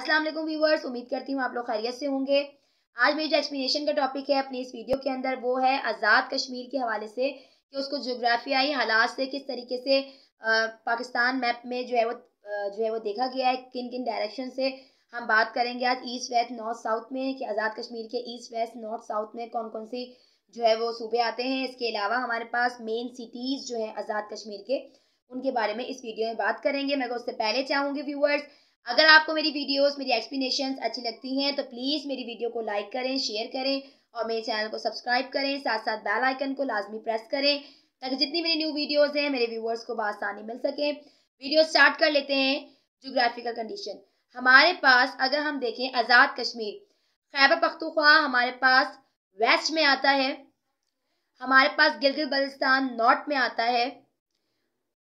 अस्सलाम वालेकुम व्यूवर्स उम्मीद करती हूँ आप लोग खैरियत से होंगे आज मेरी जो एक्सप्लेनेशन का टॉपिक है अपनी इस वीडियो के अंदर वो है आज़ाद कश्मीर के हवाले से कि उसको जोग्राफियाई हालात से किस तरीके से पाकिस्तान मैप में जो है वो जो है वो देखा गया है किन किन डायरेक्शन से हम बात करेंगे आज ईस्ट वेस्ट नॉर्थ साउथ में कि आज़ाद कश्मीर के ईस्ट वेस्ट नॉर्थ साउथ में कौन कौन सी जो है वो सूबे आते हैं इसके अलावा हमारे पास मेन सिटीज़ जो है आज़ाद कश्मीर के उनके बारे में इस वीडियो में बात करेंगे मैं उससे पहले चाहूँगी व्यूअर्स अगर आपको मेरी वीडियोस मेरी एक्सप्लेनेशन अच्छी लगती हैं तो प्लीज़ मेरी वीडियो को लाइक करें शेयर करें और मेरे चैनल को सब्सक्राइब करें साथ साथ बेल आइकन को लाजमी प्रेस करें ताकि जितनी मेरी न्यू वीडियोस हैं मेरे व्यूवर्स को बसानी मिल सके वीडियो स्टार्ट कर लेते हैं जोग्राफिकल कंडीशन हमारे पास अगर हम देखें आज़ाद कश्मीर खैबर पख्तूखवा हमारे पास वेस्ट में आता है हमारे पास गिलगित बल्तिस्तान नॉर्थ में आता है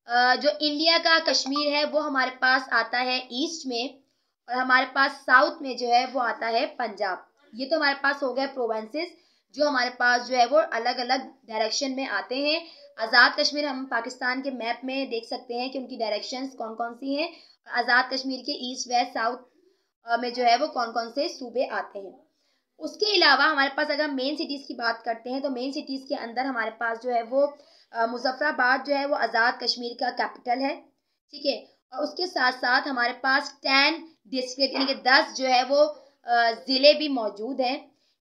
जो इंडिया का कश्मीर है वो हमारे पास आता है ईस्ट में और हमारे पास साउथ में जो है वो आता है पंजाब ये तो हमारे पास हो गए प्रोवेंसेस जो हमारे पास जो है वो अलग अलग डायरेक्शन में आते हैं आज़ाद कश्मीर हम पाकिस्तान के मैप में देख सकते हैं कि उनकी डायरेक्शंस कौन कौन सी हैं आज़ाद कश्मीर के ईस्ट वेस्ट साउथ में जो है वो कौन कौन से सूबे आते हैं उसके अलावा हमारे पास अगर मेन सिटीज़ की बात करते हैं तो मेन सिटीज़ के अंदर हमारे पास जो है वो मुजफ्फराबाद जो है वो आज़ाद कश्मीर का कैपिटल है ठीक है और उसके साथ साथ हमारे पास टेन डिस्ट्रिक्ट यानी कि दस जो है वो ज़िले भी मौजूद हैं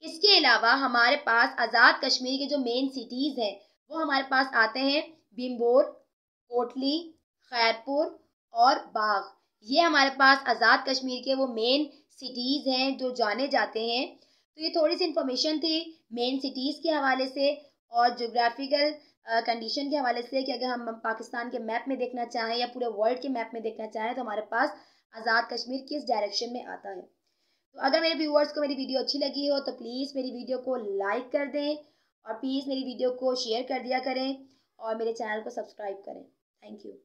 इसके अलावा हमारे पास आज़ाद कश्मीर के जो मेन सिटीज़ हैं वो हमारे पास आते हैं बिम्बोर कोटली खैरपुर और बाग ये हमारे पास आज़ाद कश्मीर के वो मेन सिटीज़ हैं जो जाने जाते हैं तो ये थोड़ी सी इंफॉर्मेशन थी मेन सिटीज़ के हवाले से और जोग्राफिकल कंडीशन के हवाले से कि अगर हम पाकिस्तान के मैप में देखना चाहें या पूरे वर्ल्ड के मैप में देखना चाहें तो हमारे पास आज़ाद कश्मीर किस डायरेक्शन में आता है तो अगर मेरे व्यूअर्स को मेरी वीडियो अच्छी लगी हो तो प्लीज़ मेरी वीडियो को लाइक कर दें और प्लीज़ मेरी वीडियो को शेयर कर दिया करें और मेरे चैनल को सब्सक्राइब करें थैंक यू